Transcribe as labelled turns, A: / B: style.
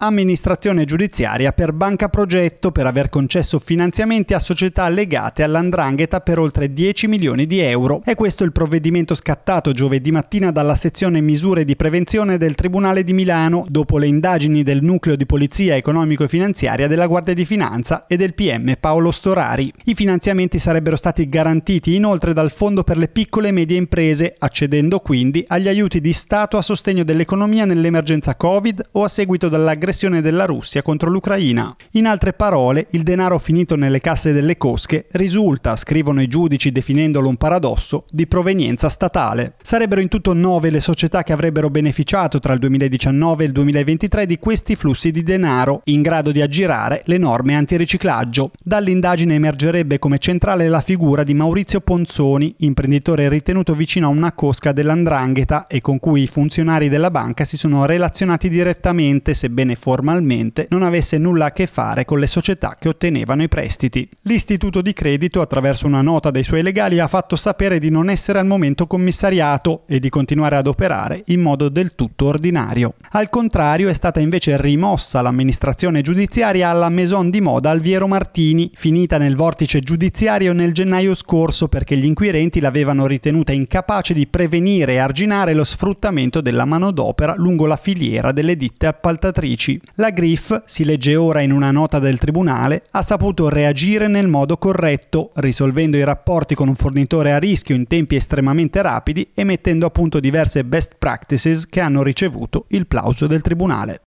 A: amministrazione giudiziaria per Banca Progetto per aver concesso finanziamenti a società legate all'andrangheta per oltre 10 milioni di euro. È questo il provvedimento scattato giovedì mattina dalla sezione misure di prevenzione del Tribunale di Milano dopo le indagini del nucleo di polizia economico e finanziaria della Guardia di Finanza e del PM Paolo Storari. I finanziamenti sarebbero stati garantiti inoltre dal Fondo per le piccole e medie imprese, accedendo quindi agli aiuti di Stato a sostegno dell'economia nell'emergenza Covid o a seguito della l'aggressione della Russia contro l'Ucraina. In altre parole, il denaro finito nelle casse delle cosche risulta, scrivono i giudici definendolo un paradosso, di provenienza statale. Sarebbero in tutto nove le società che avrebbero beneficiato tra il 2019 e il 2023 di questi flussi di denaro, in grado di aggirare le norme antiriciclaggio. Dall'indagine emergerebbe come centrale la figura di Maurizio Ponzoni, imprenditore ritenuto vicino a una cosca dell'Andrangheta e con cui i funzionari della banca si sono relazionati direttamente, sebbene formalmente non avesse nulla a che fare con le società che ottenevano i prestiti. L'istituto di credito, attraverso una nota dei suoi legali, ha fatto sapere di non essere al momento commissariato e di continuare ad operare in modo del tutto ordinario. Al contrario, è stata invece rimossa l'amministrazione giudiziaria alla Maison di moda Alviero Martini, finita nel vortice giudiziario nel gennaio scorso perché gli inquirenti l'avevano ritenuta incapace di prevenire e arginare lo sfruttamento della manodopera lungo la filiera delle ditte appaltatrici giudici. La Griff, si legge ora in una nota del Tribunale, ha saputo reagire nel modo corretto, risolvendo i rapporti con un fornitore a rischio in tempi estremamente rapidi e mettendo a punto diverse best practices che hanno ricevuto il plauso del Tribunale.